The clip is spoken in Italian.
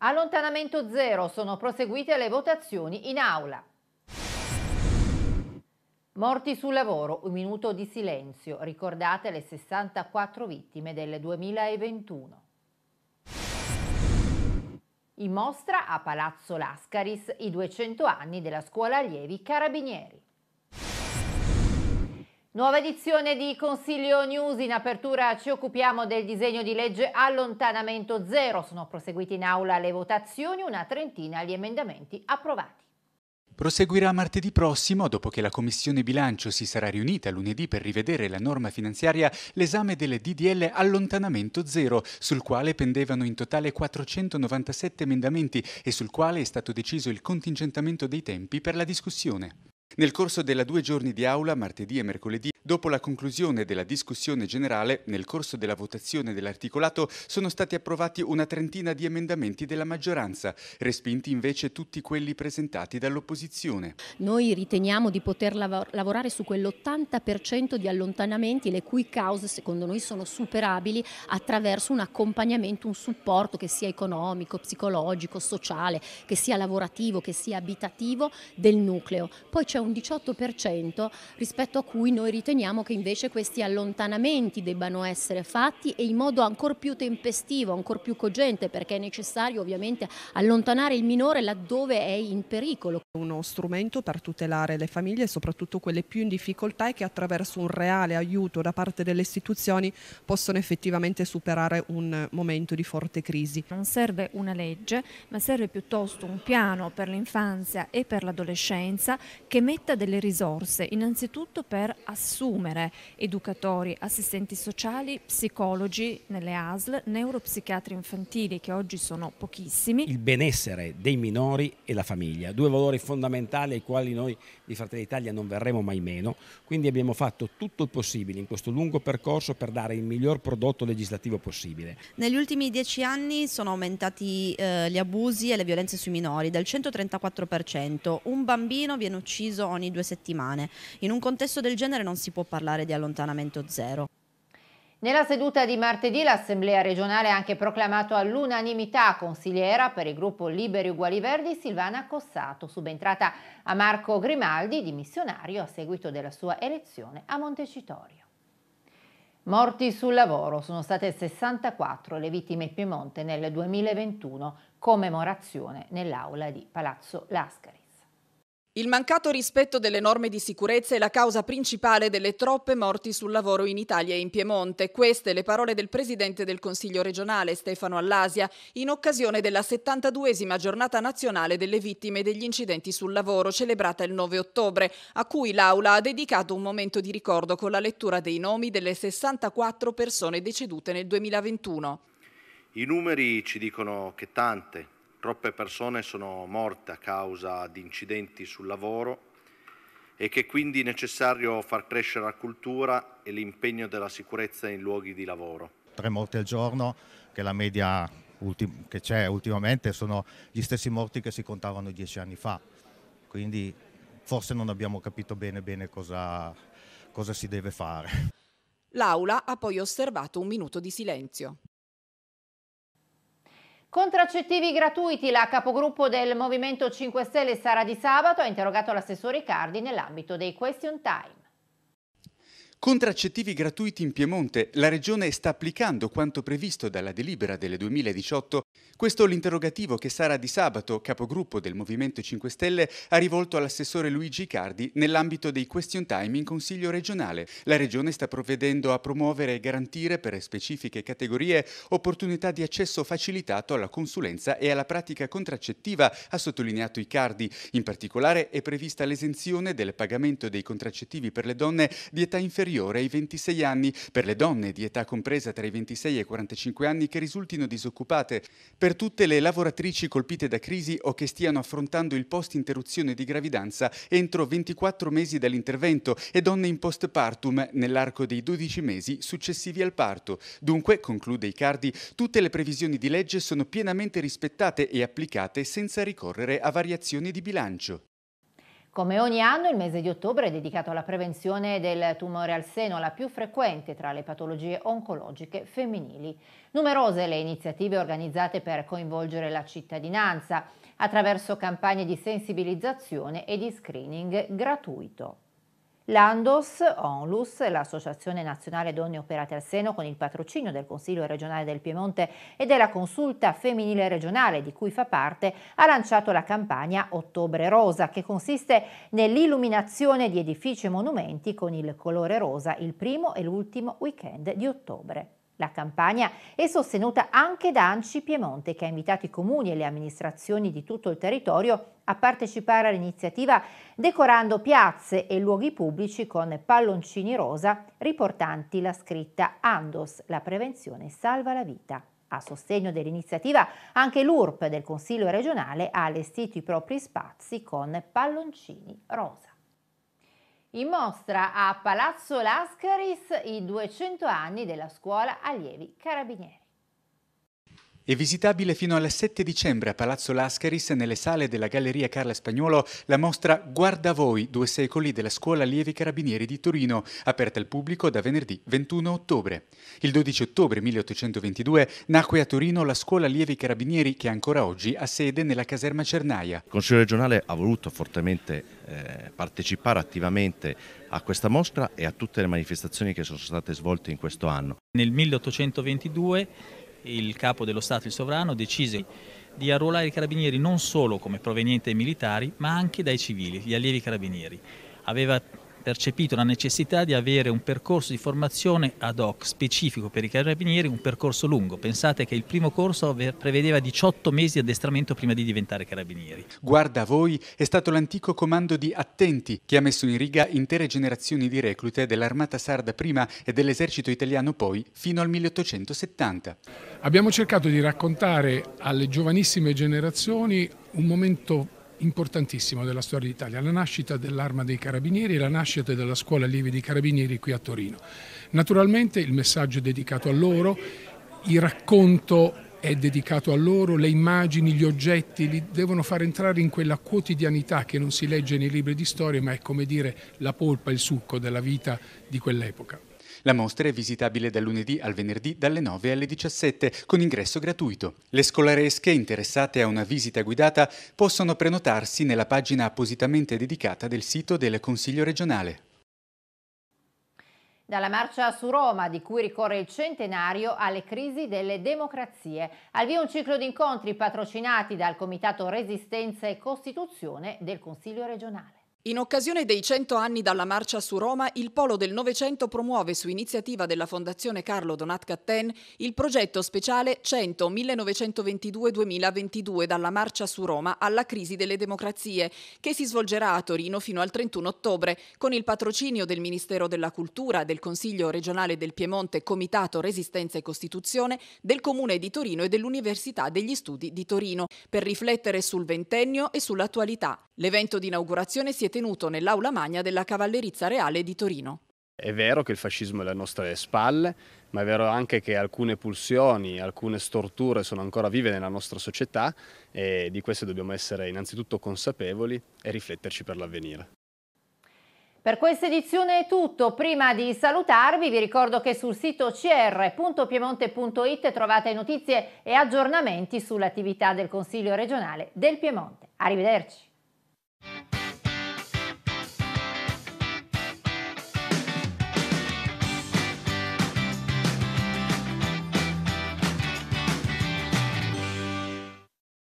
Allontanamento zero sono proseguite le votazioni in aula. Morti sul lavoro, un minuto di silenzio. Ricordate le 64 vittime del 2021. In mostra a Palazzo Lascaris i 200 anni della scuola allievi Carabinieri. Nuova edizione di Consiglio News, in apertura ci occupiamo del disegno di legge allontanamento zero, sono proseguite in aula le votazioni, una trentina gli emendamenti approvati. Proseguirà martedì prossimo, dopo che la Commissione Bilancio si sarà riunita lunedì per rivedere la norma finanziaria, l'esame del DDL Allontanamento Zero, sul quale pendevano in totale 497 emendamenti e sul quale è stato deciso il contingentamento dei tempi per la discussione. Nel corso della due giorni di aula, martedì e mercoledì, dopo la conclusione della discussione generale, nel corso della votazione dell'articolato sono stati approvati una trentina di emendamenti della maggioranza, respinti invece tutti quelli presentati dall'opposizione. Noi riteniamo di poter lav lavorare su quell'80% di allontanamenti le cui cause secondo noi sono superabili attraverso un accompagnamento, un supporto che sia economico, psicologico, sociale, che sia lavorativo, che sia abitativo del nucleo. Poi c'è c'è un 18% rispetto a cui noi riteniamo che invece questi allontanamenti debbano essere fatti e in modo ancora più tempestivo, ancora più cogente perché è necessario ovviamente allontanare il minore laddove è in pericolo. Uno strumento per tutelare le famiglie, soprattutto quelle più in difficoltà e che attraverso un reale aiuto da parte delle istituzioni possono effettivamente superare un momento di forte crisi. Non serve una legge, ma serve piuttosto un piano per l'infanzia e per l'adolescenza che metta delle risorse innanzitutto per assumere educatori, assistenti sociali, psicologi nelle ASL, neuropsichiatri infantili che oggi sono pochissimi. Il benessere dei minori e la famiglia, due valori fondamentali ai quali noi di Fratelli Italia non verremo mai meno, quindi abbiamo fatto tutto il possibile in questo lungo percorso per dare il miglior prodotto legislativo possibile. Negli ultimi dieci anni sono aumentati eh, gli abusi e le violenze sui minori del 134%, un bambino viene ucciso avviso ogni due settimane. In un contesto del genere non si può parlare di allontanamento zero. Nella seduta di martedì l'Assemblea regionale ha anche proclamato all'unanimità consigliera per il gruppo Liberi Uguali Verdi Silvana Cossato, subentrata a Marco Grimaldi, dimissionario a seguito della sua elezione a Montecitorio. Morti sul lavoro sono state 64 le vittime Piemonte nel 2021, commemorazione nell'aula di Palazzo Lascari. Il mancato rispetto delle norme di sicurezza è la causa principale delle troppe morti sul lavoro in Italia e in Piemonte. Queste le parole del presidente del Consiglio regionale Stefano Allasia in occasione della 72esima giornata nazionale delle vittime degli incidenti sul lavoro celebrata il 9 ottobre, a cui l'Aula ha dedicato un momento di ricordo con la lettura dei nomi delle 64 persone decedute nel 2021. I numeri ci dicono che tante, troppe persone sono morte a causa di incidenti sul lavoro e che quindi è necessario far crescere la cultura e l'impegno della sicurezza in luoghi di lavoro. Tre morti al giorno, che la media che c'è ultimamente sono gli stessi morti che si contavano dieci anni fa, quindi forse non abbiamo capito bene, bene cosa, cosa si deve fare. L'Aula ha poi osservato un minuto di silenzio. Contraccettivi gratuiti, la capogruppo del Movimento 5 Stelle Sara Di Sabato ha interrogato l'assessore Icardi nell'ambito dei question time. Contraccettivi gratuiti in Piemonte. La Regione sta applicando quanto previsto dalla delibera del 2018 questo è l'interrogativo che Sara Di Sabato, capogruppo del Movimento 5 Stelle, ha rivolto all'assessore Luigi Cardi nell'ambito dei question time in Consiglio regionale. La Regione sta provvedendo a promuovere e garantire per specifiche categorie opportunità di accesso facilitato alla consulenza e alla pratica contraccettiva, ha sottolineato Icardi. In particolare è prevista l'esenzione del pagamento dei contraccettivi per le donne di età inferiore ai 26 anni, per le donne di età compresa tra i 26 e i 45 anni che risultino disoccupate per tutte le lavoratrici colpite da crisi o che stiano affrontando il post interruzione di gravidanza entro 24 mesi dall'intervento e donne in post partum nell'arco dei 12 mesi successivi al parto. Dunque, conclude Icardi, tutte le previsioni di legge sono pienamente rispettate e applicate senza ricorrere a variazioni di bilancio. Come ogni anno, il mese di ottobre è dedicato alla prevenzione del tumore al seno, la più frequente tra le patologie oncologiche femminili. Numerose le iniziative organizzate per coinvolgere la cittadinanza attraverso campagne di sensibilizzazione e di screening gratuito. L'Andos, ONLUS, l'Associazione Nazionale Donne Operate al Seno con il patrocinio del Consiglio regionale del Piemonte e della Consulta Femminile regionale di cui fa parte, ha lanciato la campagna Ottobre Rosa che consiste nell'illuminazione di edifici e monumenti con il colore rosa il primo e l'ultimo weekend di ottobre. La campagna è sostenuta anche da Anci Piemonte che ha invitato i comuni e le amministrazioni di tutto il territorio a partecipare all'iniziativa decorando piazze e luoghi pubblici con palloncini rosa riportanti la scritta Andos, la prevenzione salva la vita. A sostegno dell'iniziativa anche l'URP del Consiglio regionale ha allestito i propri spazi con palloncini rosa. In mostra a Palazzo Lascaris i 200 anni della scuola allievi carabinieri. È visitabile fino al 7 dicembre a Palazzo Lascaris nelle sale della Galleria Carla Spagnolo la mostra Guarda voi, due secoli della Scuola Lievi Carabinieri di Torino, aperta al pubblico da venerdì 21 ottobre. Il 12 ottobre 1822 nacque a Torino la Scuola Lievi Carabinieri che ancora oggi ha sede nella caserma Cernaia. Il Consiglio regionale ha voluto fortemente eh, partecipare attivamente a questa mostra e a tutte le manifestazioni che sono state svolte in questo anno. Nel 1822 il capo dello Stato, il sovrano, decise di arruolare i carabinieri non solo come provenienti dai militari, ma anche dai civili, gli allievi carabinieri. Aveva percepito la necessità di avere un percorso di formazione ad hoc specifico per i carabinieri, un percorso lungo. Pensate che il primo corso prevedeva 18 mesi di addestramento prima di diventare carabinieri. Guarda voi è stato l'antico comando di Attenti che ha messo in riga intere generazioni di reclute dell'armata sarda prima e dell'esercito italiano poi fino al 1870. Abbiamo cercato di raccontare alle giovanissime generazioni un momento importantissimo della storia d'Italia, la nascita dell'arma dei carabinieri e la nascita della scuola allievi dei carabinieri qui a Torino. Naturalmente il messaggio è dedicato a loro, il racconto è dedicato a loro, le immagini, gli oggetti li devono far entrare in quella quotidianità che non si legge nei libri di storia, ma è come dire la polpa, il succo della vita di quell'epoca. La mostra è visitabile dal lunedì al venerdì dalle 9 alle 17 con ingresso gratuito. Le scolaresche interessate a una visita guidata possono prenotarsi nella pagina appositamente dedicata del sito del Consiglio regionale. Dalla marcia su Roma, di cui ricorre il centenario, alle crisi delle democrazie. Al via un ciclo di incontri patrocinati dal Comitato Resistenza e Costituzione del Consiglio regionale. In occasione dei 100 anni dalla marcia su Roma, il Polo del Novecento promuove su iniziativa della Fondazione Carlo Donat Catten il progetto speciale 100-1922-2022 dalla marcia su Roma alla crisi delle democrazie, che si svolgerà a Torino fino al 31 ottobre con il patrocinio del Ministero della Cultura, del Consiglio regionale del Piemonte Comitato Resistenza e Costituzione, del Comune di Torino e dell'Università degli Studi di Torino, per riflettere sul ventennio e sull'attualità. L'evento di inaugurazione si è tenuto nell'aula magna della Cavallerizza Reale di Torino. È vero che il fascismo è alle nostre spalle, ma è vero anche che alcune pulsioni, alcune storture sono ancora vive nella nostra società e di queste dobbiamo essere innanzitutto consapevoli e rifletterci per l'avvenire. Per questa edizione è tutto. Prima di salutarvi vi ricordo che sul sito cr.piemonte.it trovate notizie e aggiornamenti sull'attività del Consiglio regionale del Piemonte. Arrivederci.